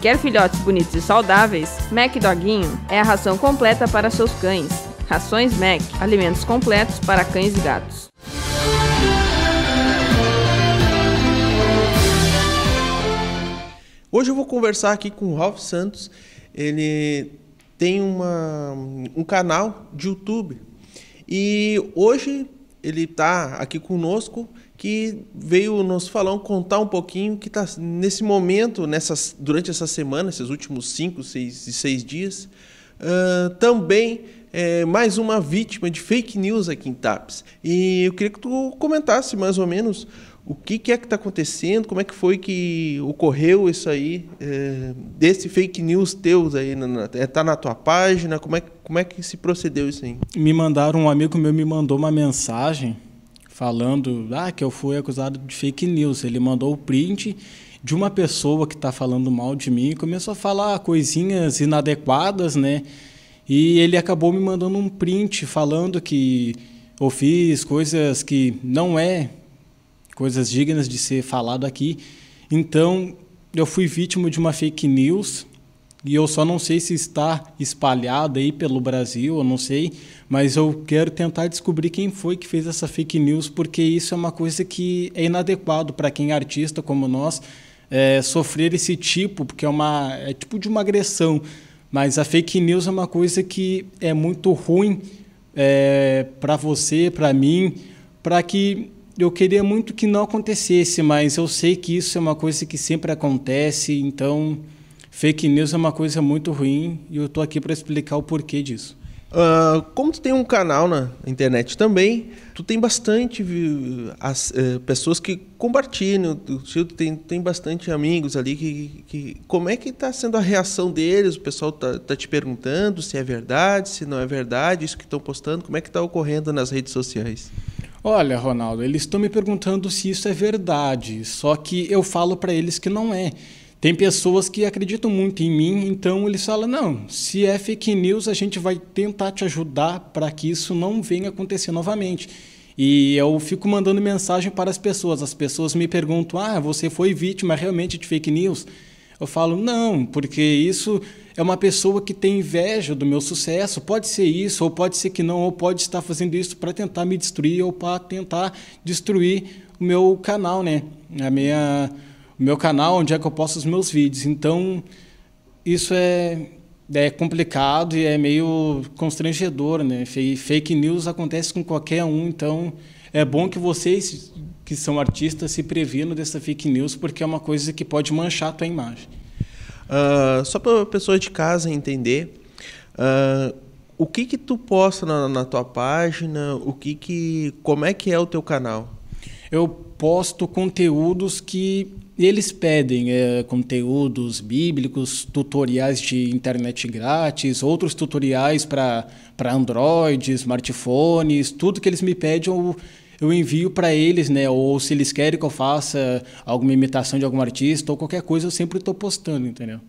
Quer filhotes bonitos e saudáveis? Mac Doguinho é a ração completa para seus cães. Rações Mac, alimentos completos para cães e gatos. Hoje eu vou conversar aqui com o Ralph Santos. Ele tem uma, um canal de YouTube e hoje ele está aqui conosco que veio nos falar, contar um pouquinho que está nesse momento, nessas, durante essa semana, esses últimos cinco, seis e seis dias, uh, também é, mais uma vítima de fake news aqui em TAPS. E eu queria que tu comentasse mais ou menos o que, que é que está acontecendo, como é que foi que ocorreu isso aí, é, desse fake news teus aí, está na, é, tá na tua página, como é, como é que se procedeu isso aí? Me mandaram, um amigo meu me mandou uma mensagem falando ah, que eu fui acusado de fake news. Ele mandou o print de uma pessoa que está falando mal de mim e começou a falar coisinhas inadequadas, né? E ele acabou me mandando um print falando que eu fiz coisas que não é coisas dignas de ser falado aqui. Então, eu fui vítima de uma fake news e eu só não sei se está espalhado aí pelo Brasil, eu não sei, mas eu quero tentar descobrir quem foi que fez essa fake news, porque isso é uma coisa que é inadequado para quem é artista como nós é, sofrer esse tipo, porque é uma é tipo de uma agressão. Mas a fake news é uma coisa que é muito ruim é, para você, para mim, para que eu queria muito que não acontecesse, mas eu sei que isso é uma coisa que sempre acontece, então Fake news é uma coisa muito ruim e eu estou aqui para explicar o porquê disso. Uh, como tu tem um canal na internet também, tu tem bastante viu, as, uh, pessoas que compartilham, tu, tu tem, tem bastante amigos ali que, que como é que está sendo a reação deles? O pessoal tá, tá, te perguntando se é verdade, se não é verdade, isso que estão postando, como é que está ocorrendo nas redes sociais? Olha, Ronaldo, eles estão me perguntando se isso é verdade, só que eu falo para eles que não é. Tem pessoas que acreditam muito em mim, então eles falam: não, se é fake news, a gente vai tentar te ajudar para que isso não venha acontecer novamente. E eu fico mandando mensagem para as pessoas. As pessoas me perguntam: ah, você foi vítima realmente de fake news? Eu falo: não, porque isso é uma pessoa que tem inveja do meu sucesso. Pode ser isso, ou pode ser que não, ou pode estar fazendo isso para tentar me destruir, ou para tentar destruir o meu canal, né? A minha meu canal, onde é que eu posto os meus vídeos. Então, isso é, é complicado e é meio constrangedor, né? Fake news acontece com qualquer um, então é bom que vocês que são artistas se previnam dessa fake news, porque é uma coisa que pode manchar a tua imagem. Uh, só para a pessoa de casa entender, uh, o que que tu posta na, na, tua página, o que que, como é que é o teu canal? Eu posto conteúdos que e eles pedem é, conteúdos bíblicos, tutoriais de internet grátis, outros tutoriais para Android, smartphones, tudo que eles me pedem eu, eu envio para eles, né? Ou se eles querem que eu faça alguma imitação de algum artista ou qualquer coisa, eu sempre estou postando, entendeu?